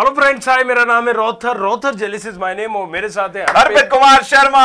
Hello friends hi मेरा नाम है रोथर रोथर जेलिस इज माय नेम और मेरे साथ है हरप्रीत कुमार शर्मा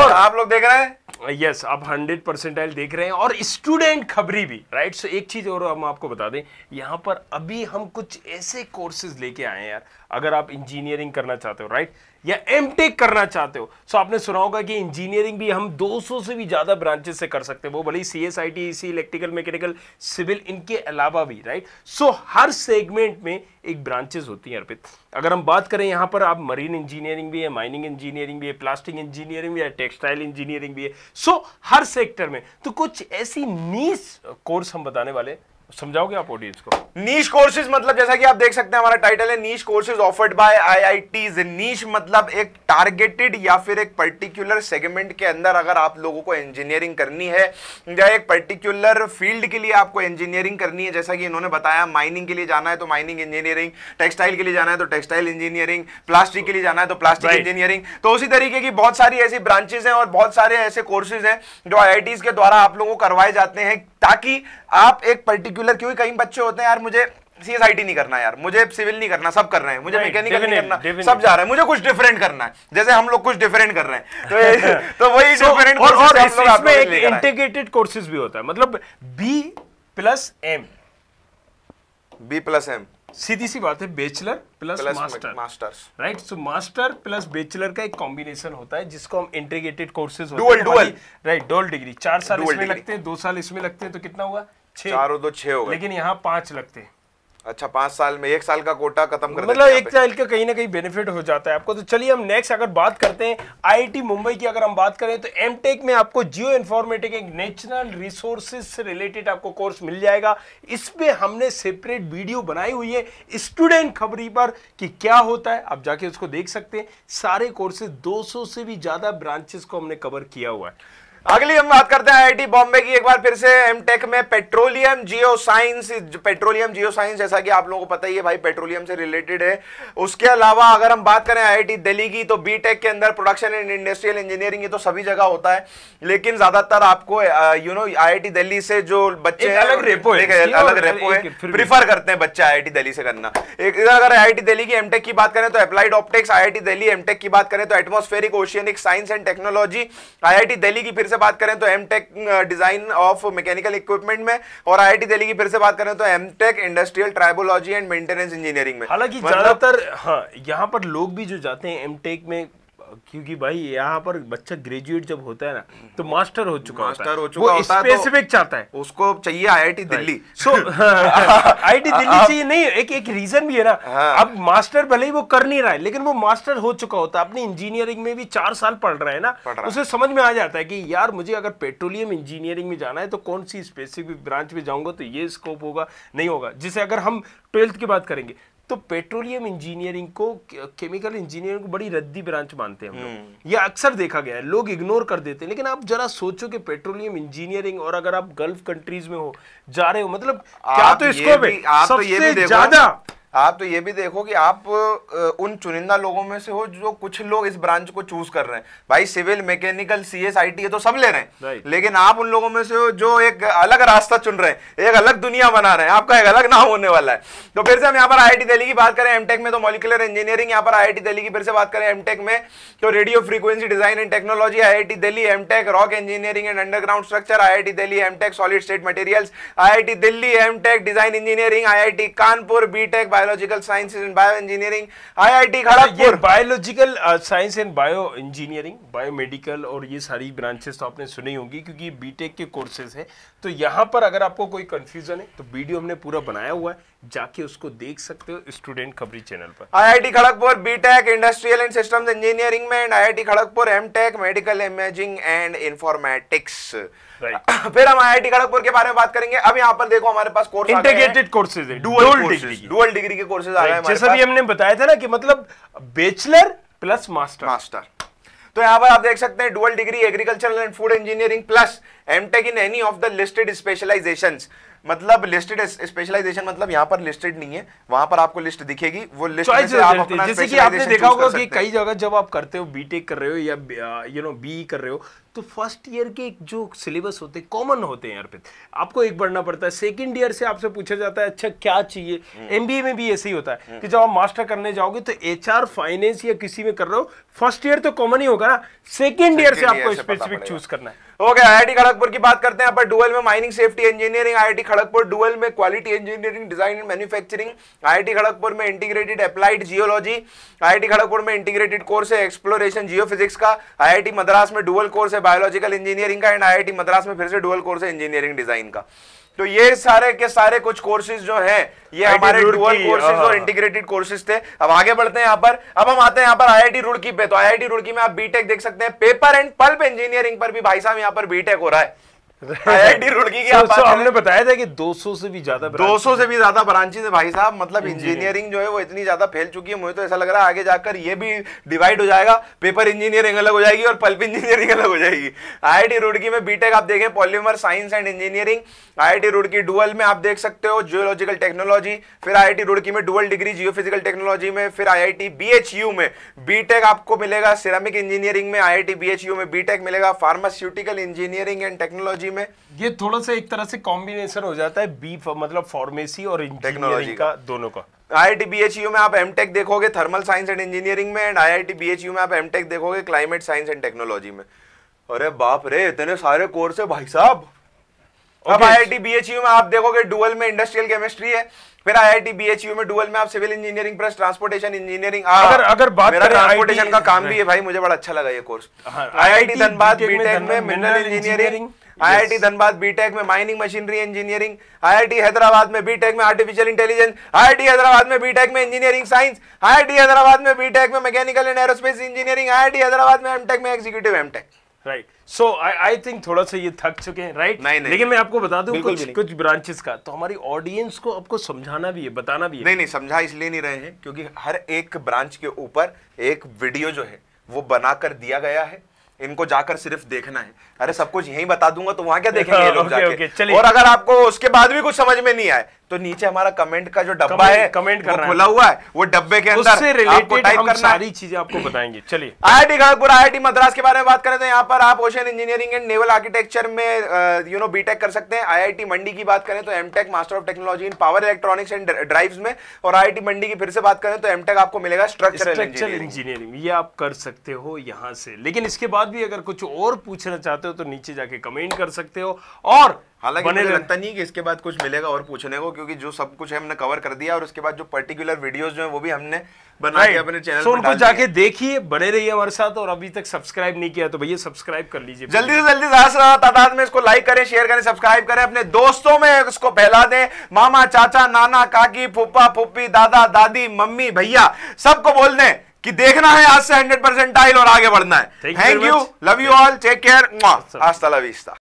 और आप लोग देख रहे हैं यस yes, आप हंड्रेड परसेंटाइल देख रहे हैं और स्टूडेंट खबरी भी राइट सो so, एक चीज और हम आपको बता दें यहाँ पर अभी हम कुछ ऐसे कोर्सेज लेके आए हैं यार अगर आप इंजीनियरिंग करना चाहते हो राइट या एम करना चाहते हो सो आपने सुना होगा कि इंजीनियरिंग भी हम 200 से भी ज़्यादा ब्रांचेस से कर सकते हैं वो भले C S I T electrical mechanical civil इनके अलावा भी राइट सो so, हर सेगमेंट में एक ब्रांचेज होती हैं अर्पित अगर हम बात करें यहाँ पर आप मरीन इंजीनियरिंग भी है माइनिंग इंजीनियरिंग भी है प्लास्टिक इंजीनियरिंग भी है टेक्सटाइल इंजीनियरिंग भी है सो so, हर सेक्टर में तो कुछ ऐसी नीस कोर्स हम बताने वाले हैं समझाओगे आप ऑडियंस को नीच कोर्सेज मतलब जैसा कि आप देख सकते हैं हमारा टाइटल है नीच कोर्सेज ऑफर्ड बाय आईआईटीज नीच मतलब एक टारगेटेड या फिर एक पर्टिकुलर सेगमेंट के अंदर अगर आप लोगों को इंजीनियरिंग करनी है या एक पर्टिकुलर फील्ड के लिए आपको इंजीनियरिंग करनी है जैसा कि इन्होंने बताया माइनिंग के लिए जाना है तो माइनिंग इंजीनियरिंग टेक्सटाइल के लिए जाना है तो टेक्सटाइल इंजीनियरिंग प्लास्टिक के लिए जाना है तो प्लास्टिक इंजीनियरिंग तो उसी तरीके की बहुत सारी ऐसी ब्रांचेज है और बहुत सारे ऐसे कोर्सेज हैं जो आई के द्वारा आप लोगों को करवाए जाते हैं ताकि आप एक पर्टिकुलर क्योंकि कई बच्चे होते हैं यार मुझे सीएसआईटी नहीं करना यार मुझे सिविल नहीं करना सब कर रहे हैं मुझे मैकेनिकल नहीं करना सब जा रहे हैं मुझे कुछ डिफरेंट करना है जैसे हम लोग कुछ डिफरेंट कर रहे हैं तो तो वही डिफरेंट तो और, और इसमें एक इंटीग्रेटेड कोर्सेज भी होता है मतलब B plus M B plus M सीधी सी बात है bachelor plus master masters right so master plus bachelor का एक कॉम्बिनेशन होता है जिसको हम इंटीग्रेटेड कोर्सेज होते हैं राइट डोल डिग्री चार साल इसमें लगते हैं दो साल इसमें लगते हैं तो कितना हुआ चार दो तो छह हो गए लेकिन यहाँ पांच लगते अच्छा पांच साल में एक साल का कोटा खत्म कर मतलब एक साल का कहीं ना कहीं बेनिफिट हो जाता है आपको तो चलिए हम नेक्स्ट अगर बात करते हैं आईआईटी मुंबई की अगर हम बात करें तो एमटेक में आपको जियो इन्फॉर्मेटिक एक नेचुरल रिसोर्सेज से रिलेटेड आपको कोर्स मिल जाएगा इस पर हमने सेपरेट वीडियो बनाई हुई है स्टूडेंट खबरी पर कि क्या होता है आप जाके उसको देख सकते हैं सारे कोर्सेज दो से भी ज़्यादा ब्रांचेस को हमने कवर किया हुआ है अगली हम बात करते हैं आईआईटी बॉम्बे की एक बार फिर से एमटेक में petroleum geo science petroleum geo science जैसा कि आप लोगों को पता ही है भाई पेट्रोलियम से रिलेटेड है उसके अलावा अगर हम बात करें आईआईटी दिल्ली की तो बीटेक के अंदर प्रोडक्शन एंड इंडस्ट्रियल इंजीनियरिंग ये तो सभी जगह होता है लेकिन ज्यादातर आपको यू नो आई दिल्ली से जो बच्चे अलग रेपो है अलग रेपो है प्रीफर करते हैं बच्चे आई दिल्ली से करना इधर अगर आई दिल्ली की एमटेक की बात करें तो applied optics I Delhi M Tech की बात करें तो atmospheric oceanic science and technology I Delhi की फिर से बात करें तो M Tech design of mechanical equipment में और आईआईटी दिल्ली की फिर से बात करें तो M Tech industrial tribology and maintenance engineering में हालांकि मतलब ज्यादातर हाँ यहाँ पर लोग भी जो जाते हैं एम टेक में क्योंकि भाई यहाँ पर बच्चा ग्रेजुएट जब होता है ना तो मास्टर हो चुका मास्टर हो चुका वो होता स्पेसिफिक तो चाहता है उसको चाहिए IIT Delhi so IIT Delhi चाहिए नहीं एक एक रीजन भी है ना हाँ। अब मास्टर भले ही वो कर नहीं रहा है लेकिन वो मास्टर हो चुका होता है अपनी इंजीनियरिंग में भी चार साल पढ़ रहा है ना उसे समझ में आ जाता है कि यार मुझे अगर पेट्रोलियम इंजीनियरिंग में जाना है तो कौन सी स्पेसिफिक ब्रांच में जाऊंगा तो ये स्कोप होगा नहीं होगा जिसे अगर हम ट्वेल्थ की बात करेंगे तो पेट्रोलियम इंजीनियरिंग को केमिकल इंजीनियरिंग को बड़ी रद्दी ब्रांच मानते हैं हम लोग हम्म। यह अक्सर देखा गया है लोग इग्नोर कर देते हैं लेकिन आप जरा सोचो कि पेट्रोलियम इंजीनियरिंग और अगर आप गल्फ कंट्रीज में हो जा रहे हो मतलब क्या तो इसको भी, आप तो ये भी ज्यादा आप तो ये भी देखो कि आप उन चुनिंदा लोगों में से हो जो कुछ लोग इस ब्रांच को चूज कर रहे हैं भाई civil mechanical C S I T तो सब ले रहे हैं लेकिन आप उन लोगों में से हो जो एक अलग रास्ता चुन रहे हैं एक अलग दुनिया बना रहे हैं आपका एक अलग नाम होने वाला है तो फिर से हम यहाँ पर आई दिल्ली की बात करें एमटेक में तो मोलिकुलर इंजीनियरिंग यहाँ पर आई दिल्ली की फिर से बात करें एमटेक में तो radio frequency design and technology I Delhi M Tech rock engineering and underground structure I Delhi M Tech solid state material I Delhi M Tech design engineering I Kanpur B Tech biological science and bio engineering IIT Kharagpur biological science and bio engineering biomedical और ये सारी branches तो आपने सुनी होंगी क्योंकि BTech के courses है तो यहाँ पर अगर आपको कोई कंफ्यूजन है तो वीडियो हमने पूरा बनाया हुआ है जाके उसको देख सकते हो स्टूडेंट खबरी चैनल पर IIT Kharagpur B Tech industrial and systems engineering में and IIT Kharagpur M Tech medical imaging and informatics फिर हम आईआईटी खड़गपुर के बारे में बात करेंगे अब यहाँ पर देखो हमारे पास कोर्स इंटीग्रेटेड कोर्सेज है डुअल डिग्री डुअल डिग्री के कोर्सेज आ रहे हैं जैसा भी हमने बताया था ना कि मतलब बैचलर प्लस मास्टर मास्टर तो यहाँ पर आप देख सकते हैं dual degree agriculture and food engineering plus M Tech in any of the listed specialisations मतलब लिस्टेड स्पेशलाइजेशन मतलब यहाँ पर लिस्टेड नहीं है वहां पर आपको लिस्ट दिखेगी वो लिस्ट में से आप अपना जैसे कि आपने देखा होगा कि कई जगह जब आप करते हो बीटेक कर रहे हो या यू नो बी कर रहे हो तो फर्स्ट ईयर के जो सिलेबस होते हैं कॉमन होते हैं अर्पित आपको एक पढ़ना पड़ता है सेकेंड ईयर से आपसे पूछा जाता है अच्छा क्या चाहिए एमबीए हम्म। में भी ऐसे ही होता है कि हम्म। जब आप मास्टर करने जाओगे तो एच फाइनेंस या किसी में कर रहे हो फर्स्ट ईयर तो कॉमन ही होगा ना सेकेंड ईयर से आपको स्पेसिफिक चूज करना है ओके आईआईटी खड़गपुर की बात करते हैं पर डुअल में mining safety engineering IIT Kharagpur dual में quality engineering design and manufacturing IIT Kharagpur में integrated applied geology IIT Kharagpur में इंटीग्रेटेड कोर्स है एक्सप्लोरेशन जियो फिजिक्स का आईआईटी मद्रास में डुअल कोर्स है बायोलॉजिकल इंजीनियरिंग का एंड आईआईटी मद्रास में फिर से डुअल कोर्स है इंजीनियरिंग डिजाइन का तो ये सारे के सारे कुछ कोर्सेज जो हैं ये हमारे डुअल कोर्सेज हाँ। और इंटीग्रेटेड कोर्सेज थे अब आगे बढ़ते हैं यहाँ पर अब हम आते हैं यहाँ पर आईआईटी रुड़की पे तो आईआईटी रुड़की में आप बीटेक देख सकते हैं पेपर एंड पल्प इंजीनियरिंग पर भी भाई साहब यहाँ पर बीटेक हो रहा है आईआईटी रुड़की हमने बताया था कि 200 से भी ज्यादा 200 से भी ज्यादा ब्रांचेज है भाई साहब मतलब इंजीनियरिंग जो है वो इतनी ज्यादा फैल चुकी है मुझे तो ऐसा लग रहा है आगे जाकर ये भी डिवाइड हो जाएगा पेपर इंजीनियरिंग अलग हो जाएगी और पल्प इंजीनियरिंग अलग हो जाएगी टी रुड़की में बीटेक आप देखें polymer science and engineering I Roorkee dual में आप देख सकते हो जियोलॉजिकल टेक्नोलॉजी फिर आई रुड़की में डुअल डिग्री जियो टेक्नोलॉजी में फिर आई आई में बीटेक आपको मिलेगा सिरामिक इंजीनियरिंग में आई आई में बीटेक मिलेगा फार्मास्यूटिकल इंजीनियरिंग एंड टेक्नोलॉजी है ये थोड़ा सा एक तरह से कॉम्बिनेशन हो जाता है बी मतलब फार्मेसी और टेक्नोलॉजी का दोनों का आई बीएचयू में आप एमटेक देखोगे थर्मल साइंस एंड इंजीनियरिंग में एंड आईआईटी बीएचयू में आप एमटेक देखोगे क्लाइमेट साइंस एंड टेक्नोलॉजी में अरे बाप रे इतने सारे कोर्स है भाई साहब Okay. अब आईआईटी बीएचयू में आप देखोगे डुअल में इंडस्ट्रियल केमिस्ट्री है फिर आईआईटी बीएचयू में डुअल में आप civil engineering plus transportation engineering अगर अगर बात मेरा ट्रांसपोर्टेशन का काम भी है भाई मुझे बड़ा अच्छा लगा ये course I I T Dhanbad में mineral engineering IIT Dhanbad B Tech में mining machinery engineering IIT Hyderabad में बीटेक में आर्टिफिशियल इंटेलिजेंस आईआईटी हैदराबाद में बीटेक में इंजीनियरिंग साइंस आईआईटी हैदराबाद में बीटेक में mechanical and aerospace engineering IIT Hyderabad में एमटेक में executive M Tech right so I think थोड़ा सा ये थक चुके हैं राइट नहीं, नहीं लेकिन मैं आपको बता दूं कुछ कुछ ब्रांचेस का तो हमारी ऑडियंस को आपको समझाना भी है बताना भी है नहीं नहीं समझा इसलिए नहीं रहे हैं क्योंकि हर एक ब्रांच के ऊपर एक वीडियो जो है वो बनाकर दिया गया है इनको जाकर सिर्फ देखना है अरे सब कुछ यही बता दूंगा तो वहां क्या देखेंगे लोग जाके okay, और अगर आपको उसके बाद भी कुछ समझ में नहीं आए तो नीचे हमारा कमेंट का जो डब्बा है कमेंट वो खुला हुआ है वो डब्बे के अंदर उससे रिलेटेड हम सारी चीजें आपको बताएंगे चलिए आईआईटी खड़गपुर आईआईटी मद्रास के बारे में बात करें तो यहाँ पर आप ocean engineering and naval architecture में यू नो बीटेक कर सकते हैं आईआईटी मंडी की बात करें तो M Tech master of technology in power electronics and drives में और आईआईटी मंडी की फिर से बात करें तो एमटेक आपको मिलेगा स्ट्रक्चर इंजीनियरिंग ये आप कर सकते हो यहाँ से लेकिन इसके बाद भी अगर कुछ और पूछना चाहते हो तो नीचे जाके कमेंट कर सकते हो और हालांकि मुझे लगता नहीं कि इसके बाद कुछ मिलेगा और पूछने को क्योंकि जो सब कुछ है हमने कवर कर दिया और उसके बाद जो पर्टिकुलर वीडियोस जो है वो भी हमने बना अपने चैनल so, पर जाके देखिए बने रहिए हमारे साथ और अभी तक सब्सक्राइब नहीं किया तो भैया सब्सक्राइब कर लीजिए जल्दी से जल्दी तादाद में इसको लाइक करें शेयर करें सब्सक्राइब करें अपने दोस्तों में इसको फैला दें मामा चाचा नाना काकी फुप्पा फुप्पी दादा दादी मम्मी भैया सबको बोल दें कि देखना है आज से हंड्रेड परसेंटाइल और आगे बढ़ना है thank you love you all take care hasta लविस्ता